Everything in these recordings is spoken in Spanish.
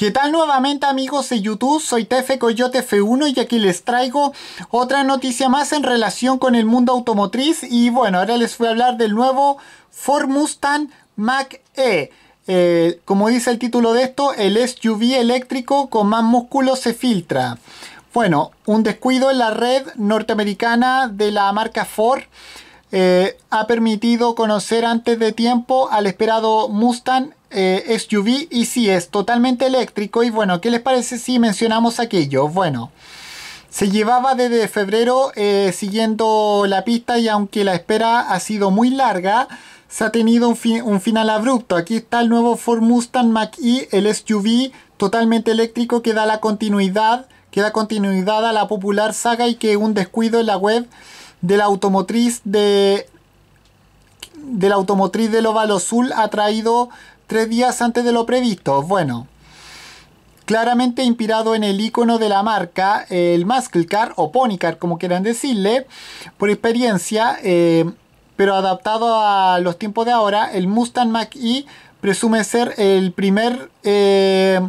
¿Qué tal nuevamente amigos de YouTube? Soy Tefe Coyote F1 y aquí les traigo otra noticia más en relación con el mundo automotriz y bueno, ahora les voy a hablar del nuevo Ford Mustang Mach-E. Eh, como dice el título de esto, el SUV eléctrico con más músculo se filtra. Bueno, un descuido en la red norteamericana de la marca Ford eh, ha permitido conocer antes de tiempo al esperado Mustang eh, SUV y si es totalmente eléctrico. Y bueno, ¿qué les parece si mencionamos aquello? Bueno, se llevaba desde febrero eh, siguiendo la pista y aunque la espera ha sido muy larga, se ha tenido un, final abrupto. Aquí está el nuevo Ford Mustang Mach-E, el SUV totalmente eléctrico que da la continuidad, que da continuidad a la popular saga y que un descuido en la web de la automotriz de de la automotriz del óvalo azul ha traído tres días antes de lo previsto. Bueno, claramente inspirado en el icono de la marca, el Car o Pony Car como quieran decirle, por experiencia, eh, pero adaptado a los tiempos de ahora, el Mustang Mach-E presume ser el primer, eh,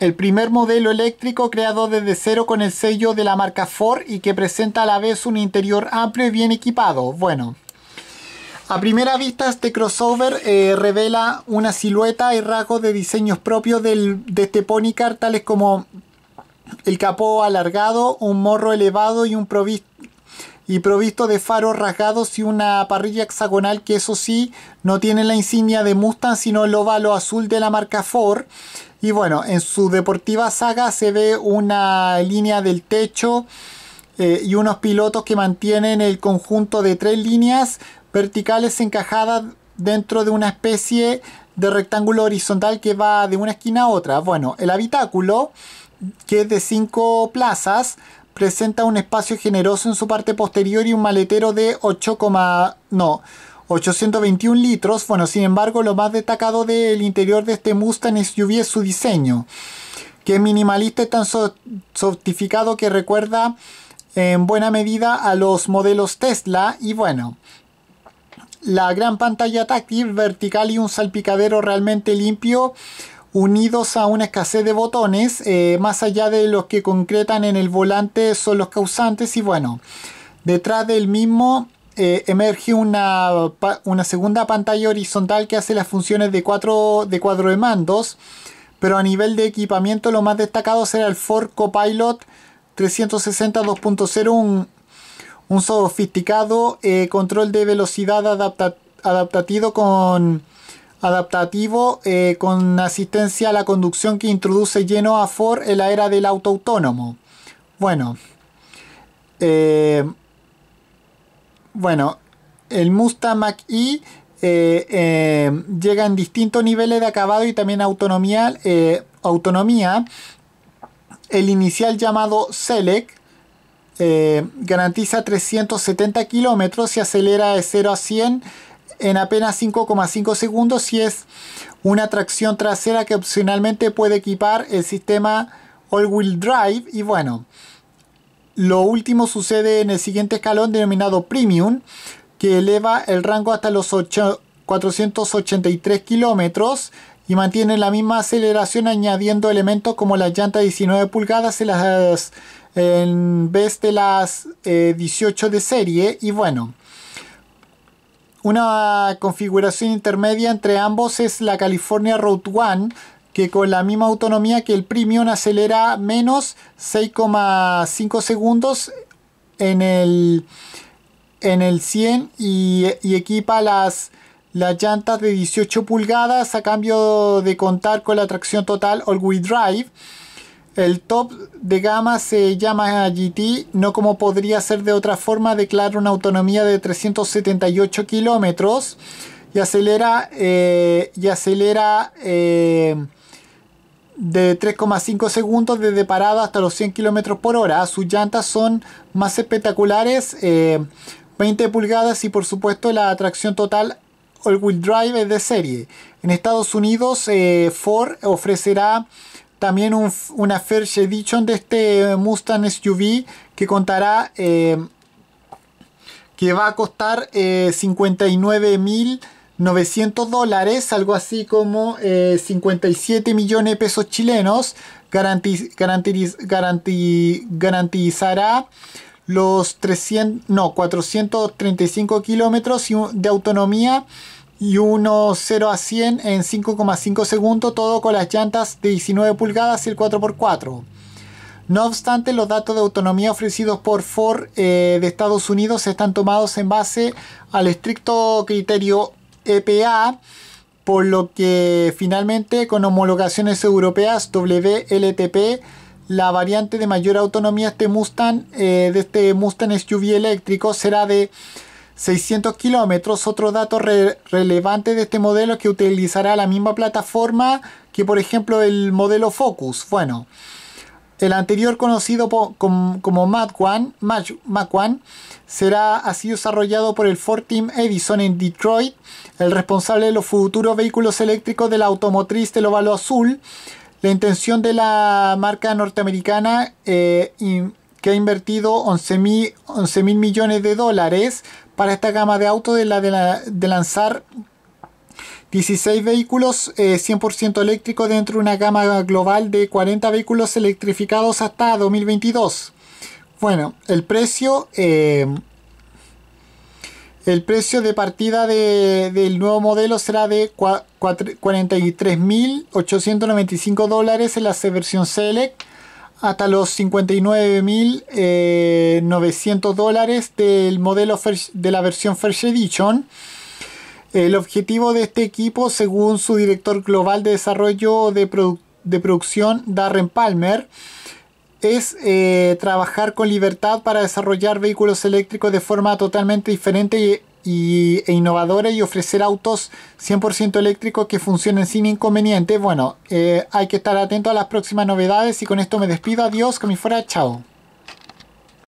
el primer modelo eléctrico creado desde cero con el sello de la marca Ford y que presenta a la vez un interior amplio y bien equipado. Bueno, a primera vista este crossover eh, revela una silueta y rasgos de diseños propios de este Ponycar, tales como el capó alargado, un morro elevado y, un provisto, y provisto de faros rasgados y una parrilla hexagonal que eso sí no tiene la insignia de Mustang sino el óvalo azul de la marca Ford. Y bueno, en su deportiva saga se ve una línea del techo eh, y unos pilotos que mantienen el conjunto de tres líneas verticales encajadas dentro de una especie de rectángulo horizontal que va de una esquina a otra. Bueno, el habitáculo, que es de 5 plazas, presenta un espacio generoso en su parte posterior y un maletero de 8, no, 821 litros. Bueno, sin embargo, lo más destacado del interior de este Mustang SUV es su diseño, que es minimalista y tan sofisticado que recuerda en buena medida a los modelos Tesla y bueno, la gran pantalla táctil vertical y un salpicadero realmente limpio unidos a una escasez de botones, eh, más allá de los que concretan en el volante son los causantes y bueno, detrás del mismo eh, emerge una, una, segunda pantalla horizontal que hace las funciones de de cuadro de mandos, pero a nivel de equipamiento lo más destacado será el Ford Copilot 360 2.0, un sofisticado eh, control de velocidad adaptativo con adaptativo eh, con asistencia a la conducción que introduce lleno a Ford en la era del auto autónomo. Bueno, eh, bueno, el Mustang Mach-E llega en distintos niveles de acabado y también autonomía. autonomía. El inicial llamado Select eh, garantiza 370 kilómetros y acelera de 0 a 100 en apenas 5,5 segundos y es una tracción trasera que opcionalmente puede equipar el sistema all-wheel drive y bueno lo último sucede en el siguiente escalón denominado premium que eleva el rango hasta los 483 kilómetros y mantiene la misma aceleración añadiendo elementos como la llanta 19 pulgadas en, vez de las 18 eh, de serie y bueno una configuración intermedia entre ambos es la California Road One que con la misma autonomía que el Premium acelera menos 6,5 segundos en el en el 100 y equipa las las llantas de 18 pulgadas a cambio de contar con la tracción total all-wheel drive. El top de gama se llama GT, no como podría ser de otra forma, declara una autonomía de 378 kilómetros y acelera, eh, y acelera eh, de 3,5 segundos desde parada hasta los 100 kilómetros por hora. Sus llantas son más espectaculares, 20 eh, pulgadas y por supuesto la tracción total all-wheel drive de serie. En Estados Unidos, eh, Ford ofrecerá también un, una First Edition de este eh, Mustang SUV que contará eh, que va a costar 59.900 dólares, algo así como 57 millones de pesos chilenos. garantizará los 300, no, 435 kilómetros de autonomía y unos 0 a 100 en 5,5 segundos, todo con las llantas de 19 pulgadas y el 4x4. No obstante, los datos de autonomía ofrecidos por Ford eh, de Estados Unidos están tomados en base al estricto criterio EPA, por lo que finalmente con homologaciones europeas WLTP la variante de mayor autonomía este Mustang, eh, de este Mustang SUV eléctrico será de 600 kilómetros. Otro dato relevante de este modelo es que utilizará la misma plataforma que por ejemplo el modelo Focus. Bueno, el anterior conocido como Mac One será así desarrollado por el Ford Team Edison en Detroit, el responsable de los futuros vehículos eléctricos de la automotriz del Ovalo Azul. La intención de la marca norteamericana eh, que ha invertido 11 mil, millones de dólares para esta gama de autos de, la de, lanzar 16 vehículos 100% eh, eléctricos dentro de una gama global de 40 vehículos electrificados hasta 2022. Bueno, el precio... Eh, el precio de partida del nuevo modelo será de 43.895 dólares en la versión Select hasta los 59.900 eh, dólares del modelo de la versión First Edition. El objetivo de este equipo, según su director global de desarrollo de, de producción, Darren Palmer, es eh, trabajar con libertad para desarrollar vehículos eléctricos de forma totalmente diferente e innovadora y ofrecer autos 100% eléctricos que funcionen sin inconvenientes. Bueno, eh, hay que estar atento a las próximas novedades y con esto me despido. Adiós, que me fuera, chao.